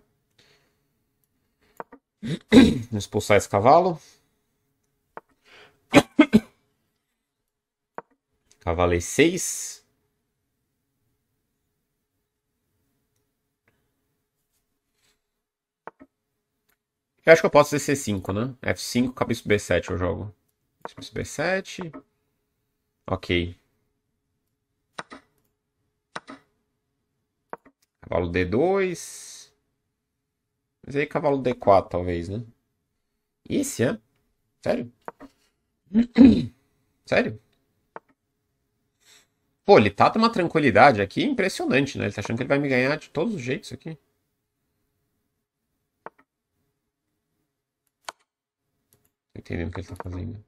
Vamos expulsar esse cavalo. Cavalei 6. Eu acho que eu posso descer 5, né? F5, cabeça B7 eu jogo. Cabeça B7. Ok. Cavalo D2. Mas aí cavalo D4, talvez, né? Isso, é? Sério? Sério? Pô, ele tá numa tranquilidade aqui impressionante, né? Ele tá achando que ele vai me ganhar de todos os jeitos aqui. Tô entendendo o que ele tá fazendo.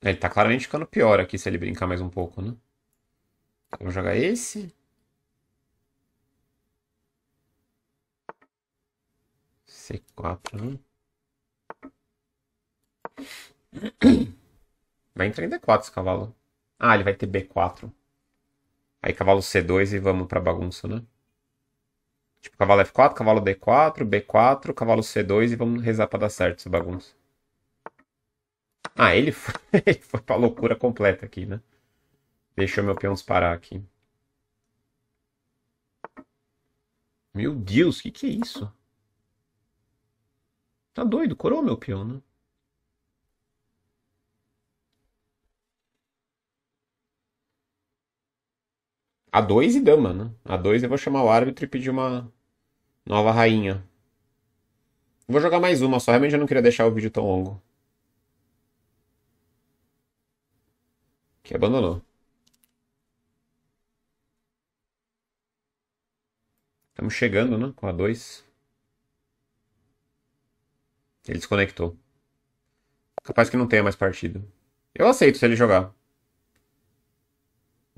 É, ele tá claramente ficando pior aqui se ele brincar mais um pouco, né? Então, Vamos jogar esse. C4, né? Vai entrar em D4 esse cavalo. Ah, ele vai ter B4. Aí cavalo C2 e vamos pra bagunça, né? Tipo, cavalo F4, cavalo D4, B4, cavalo C2 e vamos rezar pra dar certo essa bagunça. Ah, ele foi, ele foi pra loucura completa aqui, né? Deixou meu peão parar aqui. Meu Deus, o que, que é isso? Tá doido, corou meu peão, né? A2 e dama, né? A2 eu vou chamar o árbitro e pedir uma nova rainha. Vou jogar mais uma, só realmente eu não queria deixar o vídeo tão longo. Que abandonou. Estamos chegando, né? Com a 2. Ele desconectou. Capaz que não tenha mais partido. Eu aceito se ele jogar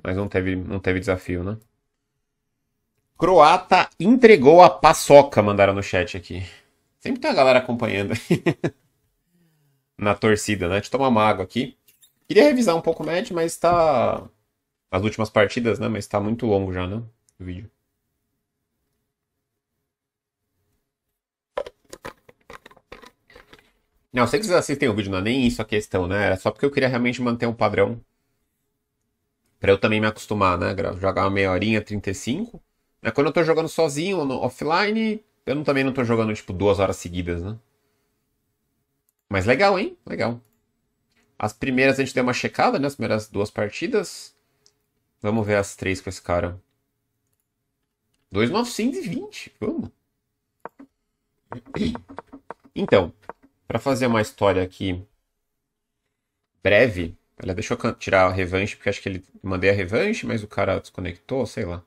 mas não teve, não teve desafio, né? Croata entregou a paçoca, mandaram no chat aqui. Sempre tem a galera acompanhando na torcida, né? Deixa eu tomar uma água aqui. Queria revisar um pouco o match, mas tá. As últimas partidas, né? Mas tá muito longo já, né? O vídeo. Não, sei que vocês assistem o vídeo, não é nem isso a questão, né? Era só porque eu queria realmente manter um padrão para eu também me acostumar, né? Jogar uma meia horinha, 35. Mas quando eu tô jogando sozinho, no offline, eu não, também não tô jogando, tipo, duas horas seguidas, né? Mas legal, hein? Legal. As primeiras a gente deu uma checada, né? As primeiras duas partidas. Vamos ver as três com esse cara. 2,920. Vamos. Então, para fazer uma história aqui breve, Olha, deixa eu tirar a revanche, porque acho que ele mandei a revanche, mas o cara desconectou, sei lá.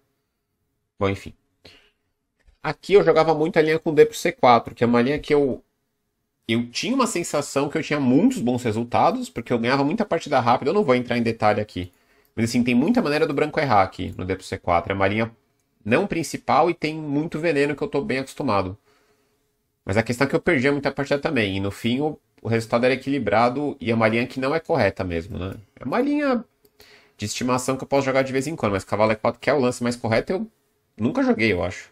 Bom, enfim. Aqui eu jogava muito a linha com D pro C4, que é uma linha que eu. Eu tinha uma sensação que eu tinha muitos bons resultados, porque eu ganhava muita partida rápida. Eu não vou entrar em detalhe aqui. Mas assim, tem muita maneira do branco errar aqui no D pro C4. É uma linha não principal e tem muito veneno que eu tô bem acostumado. Mas a questão é que eu perdi muita partida também. E no fim eu o resultado era equilibrado e é uma linha que não é correta mesmo, né? É uma linha de estimação que eu posso jogar de vez em quando, mas cavalo E4, que é o lance mais correto, eu nunca joguei, eu acho.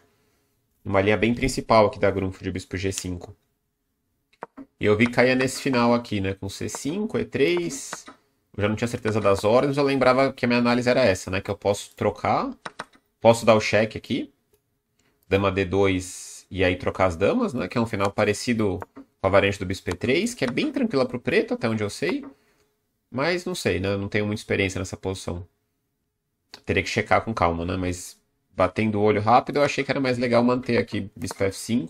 Uma linha bem principal aqui da Grunfo de Bispo G5. E eu vi que caía nesse final aqui, né? Com C5, E3. Eu já não tinha certeza das ordens, eu lembrava que a minha análise era essa, né? Que eu posso trocar, posso dar o cheque aqui. Dama D2 e aí trocar as damas, né? Que é um final parecido com a variante do bispo 3 que é bem tranquila para o preto, até onde eu sei. Mas não sei, né? não tenho muita experiência nessa posição. Teria que checar com calma, né? Mas batendo o olho rápido, eu achei que era mais legal manter aqui bispo F5.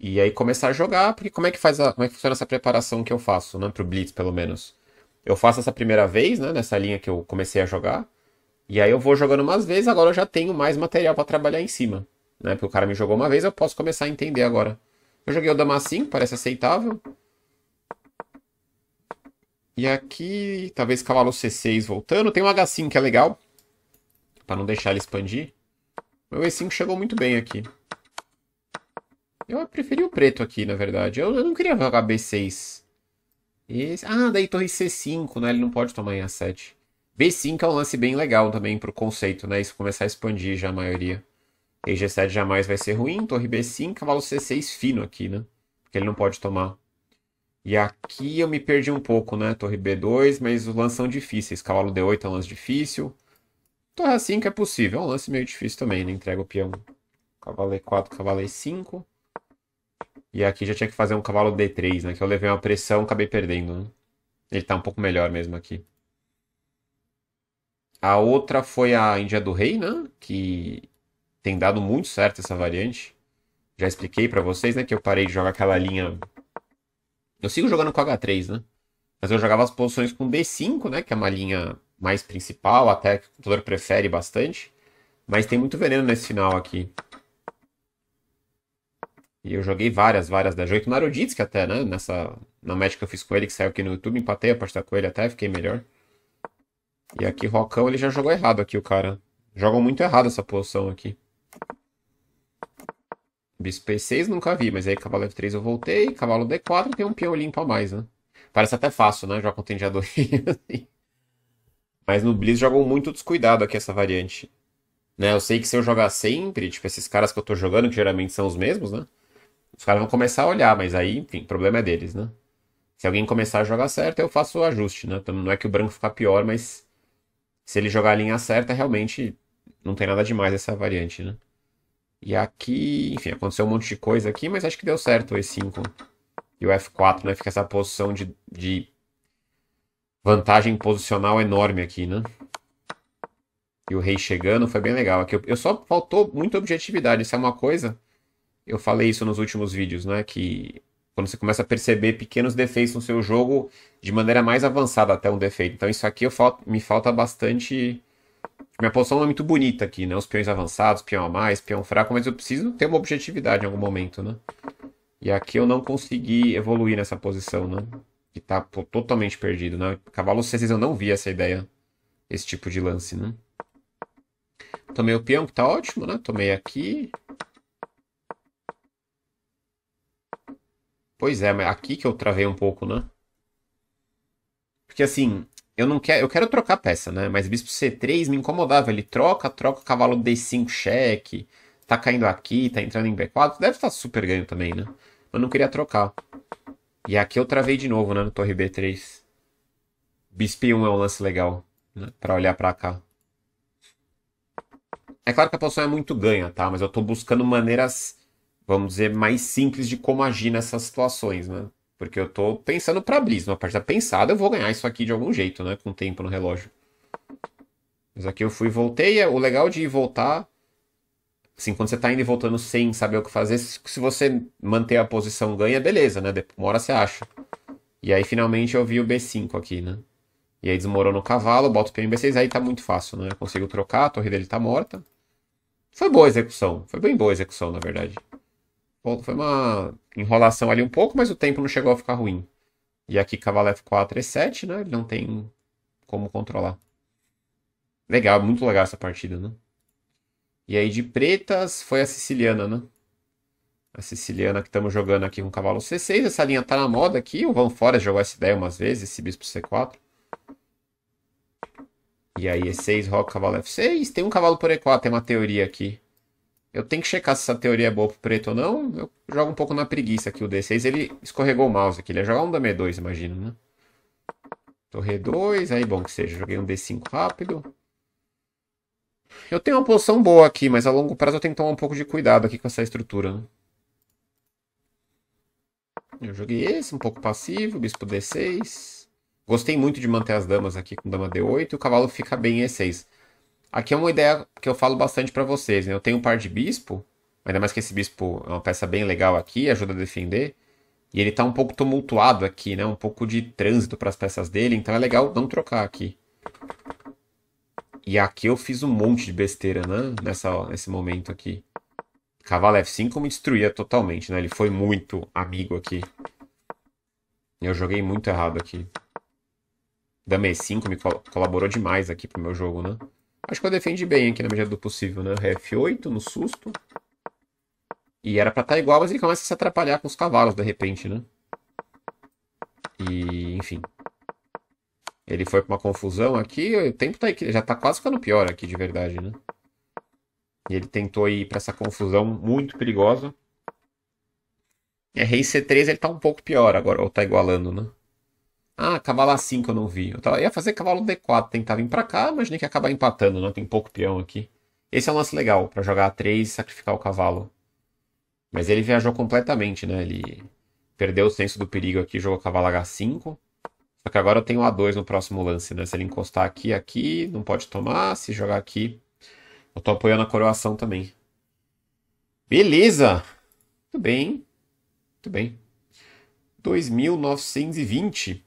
E aí começar a jogar, porque como é que faz a, como é que funciona essa preparação que eu faço, né? Pro blitz, pelo menos. Eu faço essa primeira vez, né? Nessa linha que eu comecei a jogar. E aí eu vou jogando umas vezes, agora eu já tenho mais material para trabalhar em cima. Né? Porque o cara me jogou uma vez, eu posso começar a entender agora eu joguei o Damascene, parece aceitável. E aqui, talvez cavalo C6 voltando. Tem um H5 que é legal, para não deixar ele expandir. Meu E5 chegou muito bem aqui. Eu preferi o preto aqui, na verdade. Eu, eu não queria jogar B6. Esse... Ah, daí torre C5, né? Ele não pode tomar em A7. B5 é um lance bem legal também pro conceito, né? Isso começar a expandir já a maioria. E G7 jamais vai ser ruim. Torre B5, cavalo C6 fino aqui, né? Porque ele não pode tomar. E aqui eu me perdi um pouco, né? Torre B2, mas os lances são difíceis. Cavalo D8 é um lance difícil. Torre A5 é possível. É um lance meio difícil também, né? Entrega o peão. Cavalo E4, cavalo E5. E aqui já tinha que fazer um cavalo D3, né? Que eu levei uma pressão, acabei perdendo, né? Ele tá um pouco melhor mesmo aqui. A outra foi a Índia do Rei, né? Que tem dado muito certo essa variante. Já expliquei para vocês, né, que eu parei de jogar aquela linha. Eu sigo jogando com H3, né? Mas eu jogava as posições com D5, né, que é uma linha mais principal, até que o computador prefere bastante. Mas tem muito veneno nesse final aqui. E eu joguei várias, várias da das 8 que até, né? Nessa, na match que eu fiz com ele, que saiu aqui no YouTube, empatei a partida com ele até, fiquei melhor. E aqui Rocão, ele já jogou errado aqui, o cara. Jogam muito errado essa posição aqui. Bispo E6 nunca vi, mas aí cavalo F3 eu voltei, cavalo D4 tem um peão limpo a mais, né? Parece até fácil, né? Jogar um tendeador assim. Mas no Blitz jogou muito descuidado aqui essa variante. Né? Eu sei que se eu jogar sempre, tipo, esses caras que eu tô jogando, que geralmente são os mesmos, né? Os caras vão começar a olhar, mas aí, enfim, o problema é deles, né? Se alguém começar a jogar certo, eu faço o ajuste, né? Então, não é que o branco fica pior, mas se ele jogar a linha certa, realmente não tem nada demais essa variante, né? E aqui, enfim, aconteceu um monte de coisa aqui, mas acho que deu certo o E5. E o F4, né? Fica essa posição de, de vantagem posicional enorme aqui, né? E o rei chegando, foi bem legal. Aqui eu, eu só faltou muita objetividade, isso é uma coisa. Eu falei isso nos últimos vídeos, né? Que quando você começa a perceber pequenos defeitos no seu jogo de maneira mais avançada até um defeito. Então isso aqui eu falta, me falta bastante minha posição não é muito bonita aqui, né? Os peões avançados, peão a mais, peão fraco, mas eu preciso ter uma objetividade em algum momento, né? E aqui eu não consegui evoluir nessa posição, né? Que tá totalmente perdido, né? Cavalo C6 eu não vi essa ideia, esse tipo de lance, né? Tomei o peão, que tá ótimo, né? Tomei aqui. Pois é, mas aqui que eu travei um pouco, né? Porque assim, eu não quero, eu quero trocar peça, né? Mas bispo C3 me incomodava, ele troca, troca cavalo D5 cheque, tá caindo aqui, tá entrando em B4, deve estar tá super ganho também, né? Eu não queria trocar. E aqui eu travei de novo, né, no torre B3. Bispo 1 é um lance legal, né, para olhar para cá. É claro que a posição é muito ganha, tá? Mas eu tô buscando maneiras, vamos dizer, mais simples de como agir nessas situações, né? Porque eu tô pensando pra Blizz. Uma partida pensada, eu vou ganhar isso aqui de algum jeito, né? Com tempo no relógio. Mas aqui eu fui e voltei. É o legal de voltar. Assim, quando você tá indo e voltando sem saber o que fazer, se você manter a posição ganha, beleza, né? Uma hora você acha. E aí finalmente eu vi o B5 aqui, né? E aí desmorou no cavalo, boto o peão em B6, aí tá muito fácil, né? Eu consigo trocar, a torre dele tá morta. Foi boa a execução. Foi bem boa a execução, na verdade. Foi uma enrolação ali um pouco, mas o tempo não chegou a ficar ruim. E aqui cavalo f4, e7, né? Ele não tem como controlar. Legal, muito legal essa partida, né? E aí de pretas foi a siciliana, né? A siciliana que estamos jogando aqui com cavalo c6. Essa linha tá na moda aqui. O Van fora jogou essa ideia umas vezes, esse bispo c4. E aí e6, roca, cavalo f6. Tem um cavalo por e4, tem uma teoria aqui. Eu tenho que checar se essa teoria é boa pro preto ou não. Eu jogo um pouco na preguiça aqui. O D6 ele escorregou o mouse aqui. Ele ia jogar um dama 2 imagino, né? Torre 2, aí bom que seja. Joguei um D5 rápido. Eu tenho uma posição boa aqui, mas a longo prazo eu tenho que tomar um pouco de cuidado aqui com essa estrutura, né? Eu joguei esse, um pouco passivo, bispo D6. Gostei muito de manter as damas aqui com dama D8 e o cavalo fica bem em E6. Aqui é uma ideia que eu falo bastante para vocês. Né? Eu tenho um par de bispo, ainda mais que esse bispo é uma peça bem legal aqui, ajuda a defender. E ele está um pouco tumultuado aqui, né? Um pouco de trânsito para as peças dele, então é legal não trocar aqui. E aqui eu fiz um monte de besteira, né? Nessa, ó, nesse momento aqui. Cavalo F5 me destruía totalmente, né? Ele foi muito amigo aqui. Eu joguei muito errado aqui. Dama E5 me col colaborou demais aqui pro meu jogo, né? Acho que eu defende bem aqui na medida do possível, né? F8 no susto. E era pra estar tá igual, mas ele começa a se atrapalhar com os cavalos de repente, né? E, enfim. Ele foi pra uma confusão aqui. O tempo tá aqui, já tá quase ficando pior aqui, de verdade, né? E ele tentou ir pra essa confusão muito perigosa. É rei C3, ele tá um pouco pior agora, ou tá igualando, né? Ah, cavalo A5 assim eu não vi. Eu tava, ia fazer cavalo D4, tentar vir pra cá, mas nem que ia acabar empatando, né? Tem pouco peão aqui. Esse é um lance legal, para jogar A3 e sacrificar o cavalo. Mas ele viajou completamente, né? Ele perdeu o senso do perigo aqui, jogou cavalo H5. Só que agora eu tenho A2 no próximo lance, né? Se ele encostar aqui, aqui, não pode tomar. Se jogar aqui, eu tô apoiando a coroação também. Beleza! Muito bem, muito bem. 2920.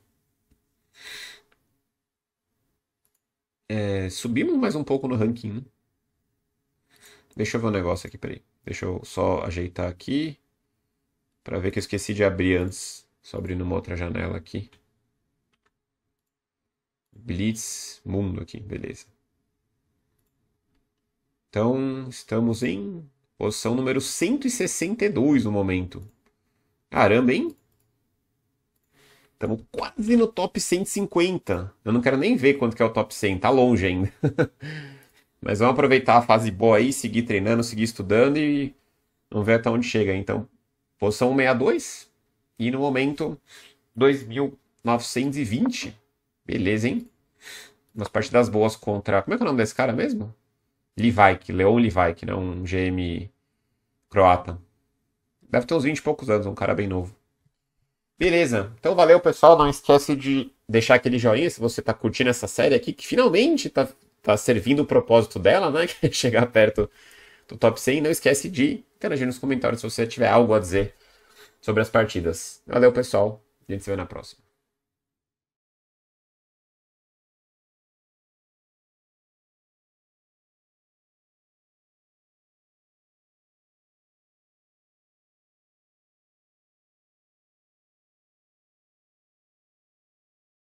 É, subimos mais um pouco no ranking. Deixa eu ver um negócio aqui, peraí. Deixa eu só ajeitar aqui. Pra ver que eu esqueci de abrir antes. Só abrindo uma outra janela aqui. Blitz Mundo aqui, beleza. Então, estamos em posição número 162 no momento. Caramba, hein? Estamos quase no top 150. Eu não quero nem ver quanto que é o top 100, tá longe ainda. Mas vamos aproveitar a fase boa aí, seguir treinando, seguir estudando e vamos ver até onde chega. Então, posição 162 e no momento 2.920. Beleza, hein? Umas partidas boas contra. Como é que é o nome desse cara mesmo? Livajk, Leon Livajk, né? Um GM croata. Deve ter uns 20 e poucos anos, um cara bem novo. Beleza, então valeu pessoal, não esquece de deixar aquele joinha se você está curtindo essa série aqui, que finalmente está tá servindo o propósito dela, né, que é chegar perto do top 100, não esquece de interagir nos comentários se você tiver algo a dizer sobre as partidas. Valeu pessoal, a gente se vê na próxima.